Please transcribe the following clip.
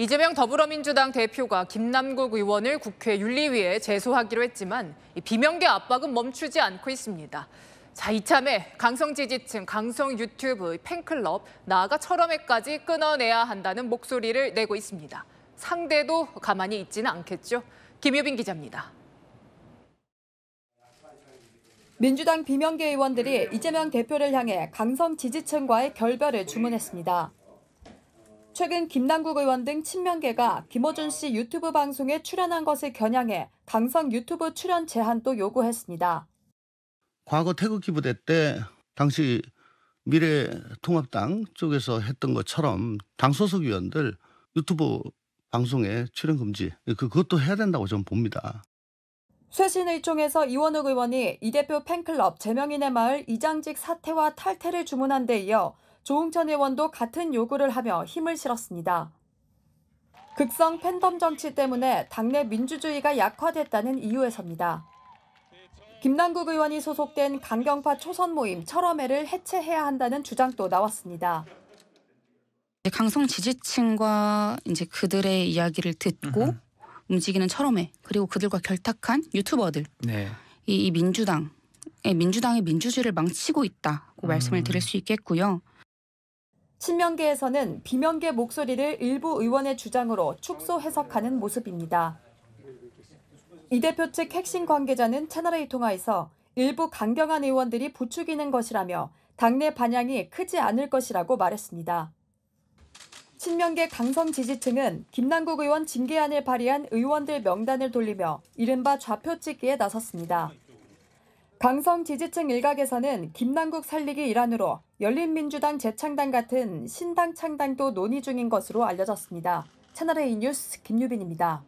이재명 더불어민주당 대표가 김남국 의원을 국회 윤리위에 제소하기로 했지만 비명계 압박은 멈추지 않고 있습니다. 자, 이참에 강성 지지층, 강성 유튜브, 팬클럽, 나아가 철험회까지 끊어내야 한다는 목소리를 내고 있습니다. 상대도 가만히 있지는 않겠죠. 김유빈 기자입니다. 민주당 비명계 의원들이 이재명 대표를 향해 강성 지지층과의 결별을 주문했습니다. 최근 김남국 의원 등 친명계가 김호준씨 유튜브 방송에 출연한 것을 겨냥해 강성 유튜브 출연 제한도 요구했습니다. 과거 태극기 부대 때 당시 미래통합당 쪽에서 했던 것처럼 당 소속 의원들 유튜브 방송에 출연 금지 그, 그것도 해야 된다고 저는 봅니다. 쇄신의 총에서 이원욱 의원이 이 대표 팬클럽 제명인의 마을 이장직 사퇴와 탈퇴를 주문한 데 이어 조응천 의원도 같은 요구를 하며 힘을 실었습니다. 극성 팬덤 정치 때문에 당내 민주주의가 약화됐다는 이유에서입니다. 김남국 의원이 소속된 강경파 초선 모임 철험회를 해체해야 한다는 주장도 나왔습니다. 강성 지지층과 이제 그들의 이야기를 듣고 으흠. 움직이는 철험회 그리고 그들과 결탁한 유튜버들 네. 이, 민주당 민주당의 민주주의를 망치고 있다고 음. 말씀을 드릴 수 있겠고요. 친명계에서는 비명계 목소리를 일부 의원의 주장으로 축소 해석하는 모습입니다. 이 대표 측 핵심 관계자는 채널A 통화에서 일부 강경한 의원들이 부추기는 것이라며 당내 반향이 크지 않을 것이라고 말했습니다. 친명계 강성 지지층은 김남국 의원 징계안을 발의한 의원들 명단을 돌리며 이른바 좌표 찍기에 나섰습니다. 강성 지지층 일각에서는 김남국 살리기 일환으로 열린민주당 재창당 같은 신당 창당도 논의 중인 것으로 알려졌습니다. 채널A 뉴스 김유빈입니다.